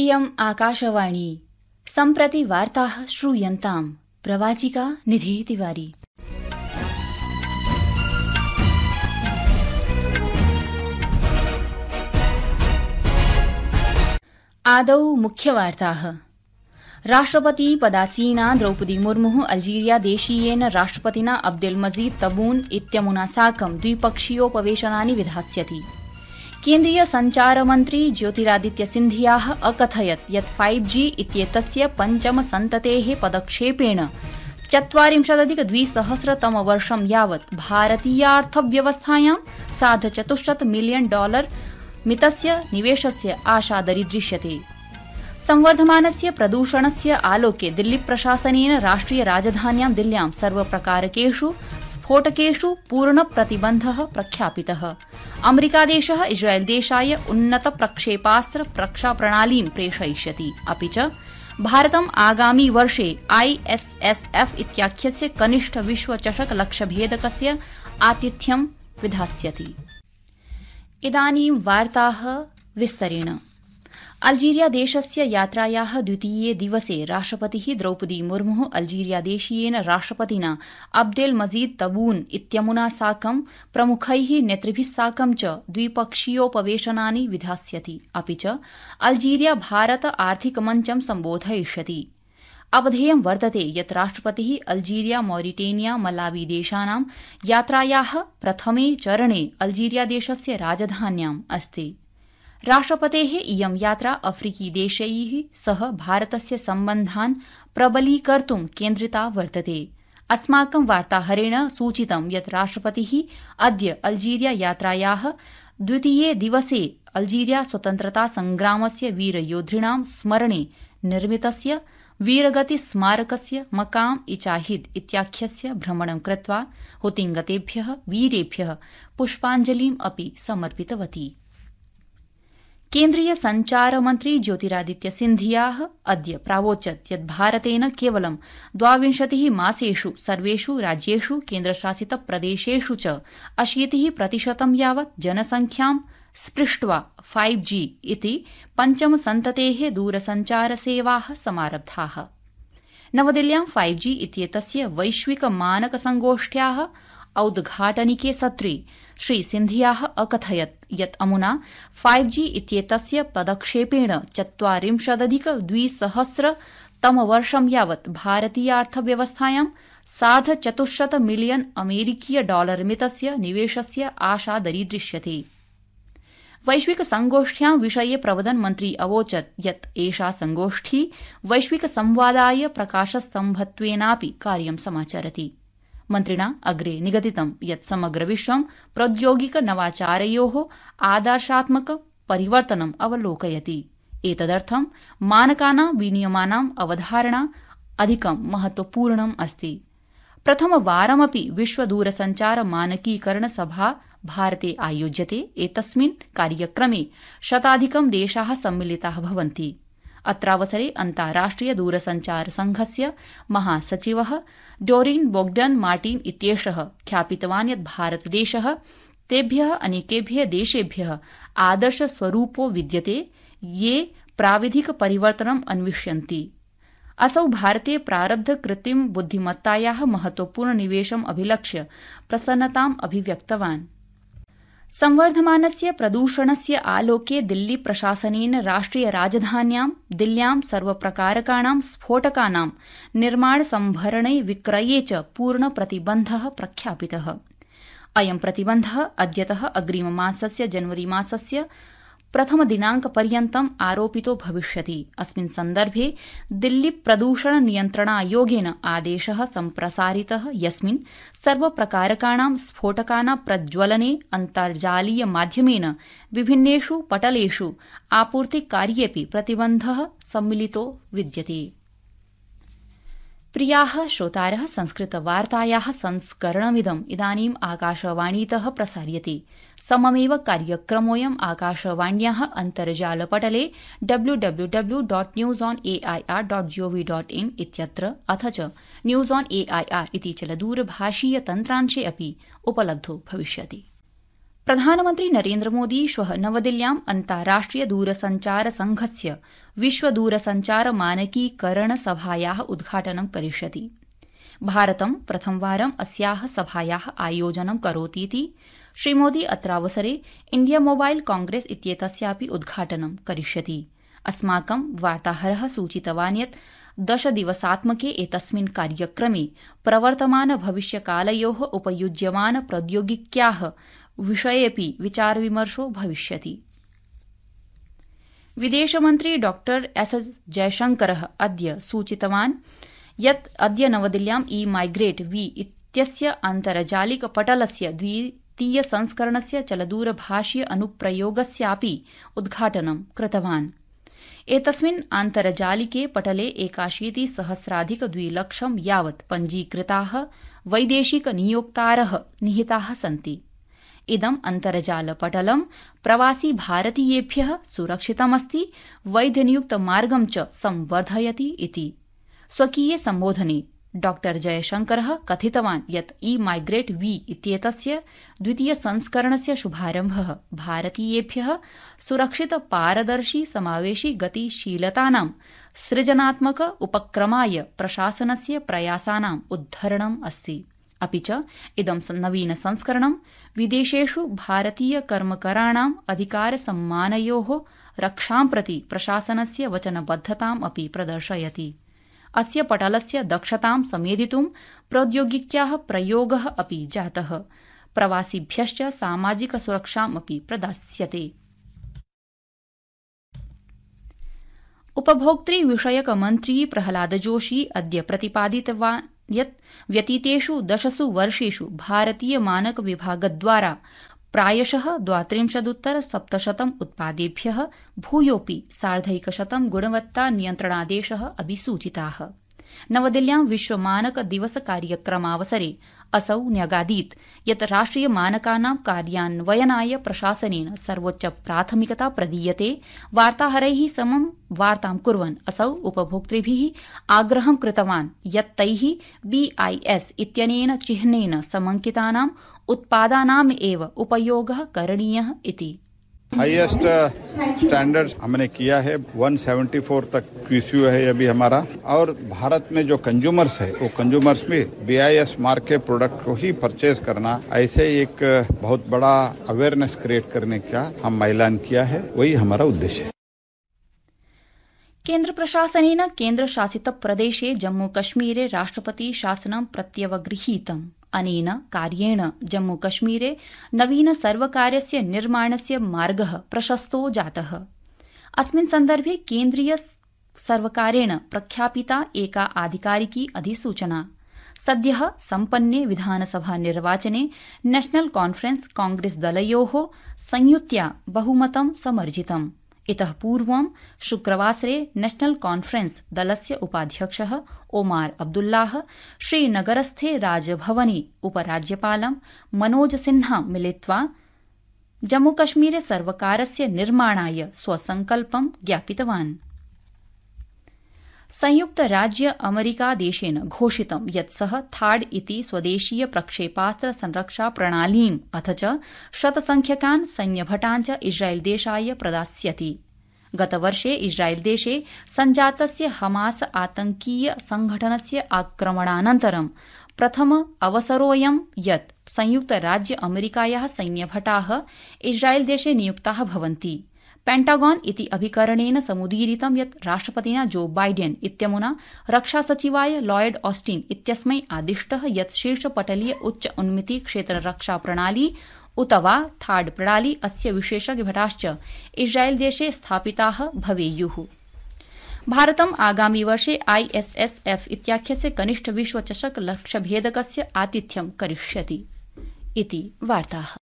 इयम् आकाशवाणी सम्प्रति वार्ताः श्रूयन्ताम् प्रवाचिका निधि तिवारी आदौ मुख्यवार्ताः राष्ट्रपति पदासीना द्रौपदी मुर्मुः अल्जीरिया देशीयेन राष्ट्रपतिना अब्देल मजीद तबून इत्यमुना साकं द्विपक्षीयोपवेशनानि विधास्यति केन्द्रीय संचार मन्त्री ज्योतिरादित्य सिन्धिया अकथयत् यत् फाइव जी इत्येतस्य पञ्चम सन्ततेः पदक्षेपेण चत्वारिंशदधिक वर्ष यावत् भारतीयार्थव्यवस्थायां सार्धचतुश्शत मिलियन डॉलर मितस्य निवेशस्य आशा दरीदृश्यते संवर्धमानस्य प्रदूषणस्य आलोके दिल्लीप्रशासनेन राष्ट्रियराजधान्यां दिल्ल्यां सर्वप्रकारकेषु स्फोटकेषु पूर्णप्रतिबन्धः प्रख्यापितः अमेरिकादेशः इस्रायलदेशाय उन्नतप्रक्षेपास्त्र प्रक्षाप्रणालीं प्रेषयिष्यति अपि च भारतम् आगामी वर्षे आईएसएसएफ इत्याख्यस्य कनिष्ठ विश्वचषक लक्ष्यभेदकस्य आतिथ्यं विधास्यति इदानीं वार्ताः विस्तरेण देशस्य यात्राया द्वितीये दिवसे राष्ट्रपति द्रौपदी मुर्मु अल्जीरियादेशीयेन राष्ट्रपतिना अब्देल मजीद तबून इत्यमुना साकं प्रमुखै नेतृभिः साकं च द्विपक्षीयोपवेशनानि विधास्यति अपि च अल्जीरिया भारत आर्थिकमञ्चं सम्बोधयिष्यति अवधेयं वर्तते यत् राष्ट्रपति अल्जीरिया मॉरिटेनिया मलावी देशानां यात्राया प्रथमे चरणे अल्जीरियादेशस्य राजधान्याम् अस्ति राष्ट्रपते इयं यात्रा अफ्रीकीदेशैः सह भारतस्य सम्बन्धान् प्रबलीकर्त् केन्द्रिता वर्तते अस्माकं वार्ताहरेण सूचितं यत् राष्ट्रपति अद्य अल्जीरिया यात्रायाः द्वितीये दिवसे अल्जीरिया स्वतन्त्रता संग्रामस्य वीरयोद्धॄणां स्मरणे निर्मितस्य वीरगति स्मारकस्य मकाम इचाहिद इत्याख्यस्य भ्रमणं कृत्वा हुतिङ्गतेभ्य वीरेभ्य पुष्पाञ्जलिम् अपि समर्पितवती केन्द्रीय संचार मंत्री ज्योतिरादित्य सिंधिया अद्य प्रावोचत यत् भारतेन केवलं द्वाविंशति मासेषु सर्वेषु राज्येषु केन्द्रशासित प्रदेशेषु च अशीति प्रतिशतं यावत् जनसंख्यां स्पृष्ट्वा फाइव जी इति पञ्चम सन्तते दूरसञ्चार सेवा समारब्धा नवदिल्ल्यां फाइव जी इत्येतस्य वैश्विक मानक संगोष्ठ्या औद्घाटनिके सत्रे श्री सिंधिया अकथयत यत् अमुना फाइव जी इत्येतस्य पदक्षेपेण चत्वारिंशदधिक द्विसहस्र तमवर्षं यावत् भारतीयार्थव्यवस्थायां सार्ध चतुश्शत मिलियन अमेरिकीय डॉलर मितस्य निवेशस्य आशा दरीदृश्यते वैश्विक संगोष्ठ्यां विषय प्रवदन मंत्री अवोचत यत् एषा संगोष्ठी वैश्विक संवादाय प्रकाशस्तम्भत्वेनापि कार्यं समाचरति मन्त्रिणा अग्रे निगदितं यत् समग्रविश्वं प्रौद्योगिक नवाचारयोः आदर्शात्मक परिवर्तनम् अवलोकयति एतदर्थं मानकानां विनियमानाम् अवधारणा अधिकं महत्वपूर्णम् अस्ति प्रथमवारमपि विश्वदूरसञ्चार मानकीकरण सभा भारते आयोज्यते एतस्मिन् कार्यक्रमे शताधिकं देशा सम्मिलिता भवन्ति अत्रावसरे अन्ताराष्ट्रिय दूरसञ्चार संघस्य महासचिव डोरीन बोग्डन मार्टिन इत्येष ख्यापितवान् यत् भारतदेश तेभ्य अनेकेभ्य देशेभ्य आदर्श विद्यते ये प्राविधिक परिवर्तनम् अन्विष्यन्ति असौ भारते प्रारब्ध कृत्रिम बुद्धिमत्ताया महत्वपूर्ण निवेशम् अभिलक्ष्य प्रसन्नताम् अभिव्यक्तवान् संवर्धमानस्य प्रदूषणस्य आलोके राष्ट्रीय राजधानिया दिल्ल्यां सर्वप्रकारकाणां स्फोटकानां निर्माणसंभरणे विक्रये च पूर्णप्रतिबन्ध प्रख्यापित अयं प्रतिबन्ध अद्यत अग्रिममासस्य जनवरीमासस्य प्रथम दिनांक प्रथमदिनाङ्कपर्यन्तम् आरोपितो भविष्यति अस्मिन् सन्दर्भे दिल्ली प्रदूषण नियन्त्रणायोगेन आदेश सम्प्रसारित यस्मिन् सर्वप्रकारकाणां स्फोटकानां प्रज्वलने अन्तर्जालीय माध्यमेन विभिन्नेषु पटलेषु आपूर्तिकार्येऽपि प्रतिबन्ध सम्मिलितो विद्यते प्रिया संस्कृत संस्कृतवार्ताया संस्करणमिदं इदानीम् आकाशवाणीतः प्रसार्यते सममेव कार्यक्रमोऽयं आकाशवाण्या अन्तर्जालपटले W W W news on air gov in इत्यत्र अथ च न्यूज ऑन एआईआर इति चल द्रभाषीय तन्त्रांशे अपि उपलब्धो भविष्यति प्रधानमंत्री नरेन्द्र मोदी श्व नवदिल्ल्याम् अन्ताराष्ट्रिय दूरसंचार संघस्य विश्व दूरसंचार मानकीकरण सभाया उद्घाटनं करिष्यति भारतं प्रथमवारम् अस्या सभाया आयोजनं करोतीति श्रीमोदी अत्रावसरे इंडिया मोबाइल कांग्रेस इत्येतस्यापि उद्घाटनं करिष्यति अस्माकं वार्ताहर सूचितवान् यत् दशदिवसात्मके एतस्मिन् कार्यक्रमे प्रवर्तमान भविष्यकालयो उपयुज्यमान प्रौद्योगिक्या विषयेपि विचारविमर्शो भविष्यति विदेशमन्त्री डॉ एस जयशंकर अद्य सूचितवान् यत् अद्य नवदिल्ल्यां ई माइग्रेट वी इत्यस्य आन्तर्जालिक पटलस्य द्वितीय संस्करणस्य चलदूरभाषीय अनुप्रयोगस्यापि उद्घाटनं कृतवान् एतस्मिन् आन्तर्जालिके पटले एकाशीति सहस्राधिक द्विलक्षं यावत् पञ्जीकृताः वैदेशिक नियोक्तारः निहिताः सन्ति इदम् अन्तर्जालपटलं प्रवासि भारतीयेभ्य सुरक्षितमस्ति वैधनियुक्त मार्गं च संवर्धयति इति स्वकीये सम्बोधने डॉ जयशंकर कथितवान् यत् ई माइग्रेट वी इत्येतस्य द्वितीय संस्करणस्य शुभारम्भः भारतीयेभ्यः सुरक्षित पारदर्शी समावेशी गतिशीलतानां सृजनात्मक उपक्रमाय प्रशासनस्य प्रयासानाम् उद्धरणम् अस्ति अपि च इदं नवीन संस्करणं विदेशेषु भारतीय कर्मकराणाम् अधिकारसम्मानयोः रक्षां प्रति प्रशासनस्य वचनबद्धताम् अपि प्रदर्शयति अस्य पटलस्य दक्षतां समेधितुं प्रौद्योगिक्याः प्रयोगः अपि जातः प्रवासिभ्यश्च सामाजिक सुरक्षाम् अपि प्रदास्यते उपभोक्तृविषयक मन्त्री प्रह्लाद जोशी अद्य प्रतिपादितवान् यत् व्यतीतेष् दशस् वर्षेष् भारतीय मानक विभागद्वारा प्रायश द्वात्रिंशदुत्तर सप्तशतम् उत्पादेभ्य भूयोऽपि सार्धैकशतं गुणवत्ता नियन्त्रणादेश अभिसूचिता नवदिल्ल्यां विश्व दिवस कार्यक्रमावसरे असौ न्यगादीत् यत् राष्ट्रिय मानकानां कार्यान्वयनाय प्रशासनेन सर्वोच्च प्राथमिकता प्रदीयते वार्ताहरै समं वार्तां कुर्वन् असौ उपभोक्तृभि आग्रहं कृतवान् यत् तै बीआईएस इत्यनेन चिह्नेन समंकितानां उत्पादानामेव उपयोग करणीय इति हाईएस्ट स्टैंडर्ड्स हमने किया है 174 तक क्यूसीओ है अभी हमारा और भारत में जो कंज्यूमर्स है वो कंज्यूमर्स में बी आई एस मार्क के प्रोडक्ट को ही परचेज करना ऐसे एक बहुत बड़ा अवेयरनेस क्रिएट करने का हम महिलान किया है वही हमारा उद्देश्य है प्रशासन शासित प्रदेश जम्मू कश्मीर राष्ट्रपति शासन प्रत्यवगृहित अनेन कार्येण जम्मू जम्मूकश्मीरे नवीनसर्वकारस्य निर्माणस्य मार्गः प्रशस्तो जातः अस्मिन् सन्दर्भे केन्द्रीय सर्वकारेण प्रख्यापिता एका आधिकारिकी अधिसूचना सद्यः सम्पन्ने विधानसभा निर्वाचने नेशनल कॉन्फ्रेंस कांग्रेस दलयोः संयुत्या बहुमतं समर्जितम् इतः पूर्व शुक्रवासरे नेशनल कॉन्फ्रेंस दलस्य उपाध्यक्ष ओमार अब्दुल्लाह श्रीनगरस्थे राजभवने उपराज्यपाल मनोज सिन्हा मिलित्वा जम्मूकश्मीरे सर्वकारस्य निर्माणाय स्वसंकल्पं ज्ञापितवान् संयुक्तराज्य अमेरिका देशेन घोषितं यत् सः थाड इति स्वदेशीय प्रक्षेपास्त्र संरक्षा प्रणालीम् अथ च शतसंख्यकान् सैन्यभटान् च इस्राइल देशाय प्रदास्यति गतवर्षे इस्राइल देशे सञ्जातस्य हमास आतंकीय संघटनस्य आक्रमणानन्तरं प्रथम अवसरोऽयं यत् संयुक्तराज्य अमेरिकाया सैन्यभटा इस्राइल देशे नियुक्ता भवन्ति पेण्टागान् इति अभिकरणेन समुदीरितं यत् राष्ट्रपतिना जो बाइडेन इत्यमुना रक्षासचिवाय लॉयड ऑस्टिन इत्यस्मै आदिष्ट यत् शीर्षपटलीय उच्च उन्मिति क्षेत्र रक्षा प्रणाली उत वा थार्ड प्रणाली अस्य विशेषज्ञभटाश्च इज़राइल देशे स्थापिता भवेयुः भारतम् आगामिवर्षे आईएसएसएफ इत्याख्यस्य कनिष्ठ विश्वचषक लक्ष्यभेदकस्य आतिथ्यं करिष्यति इति वार्ताः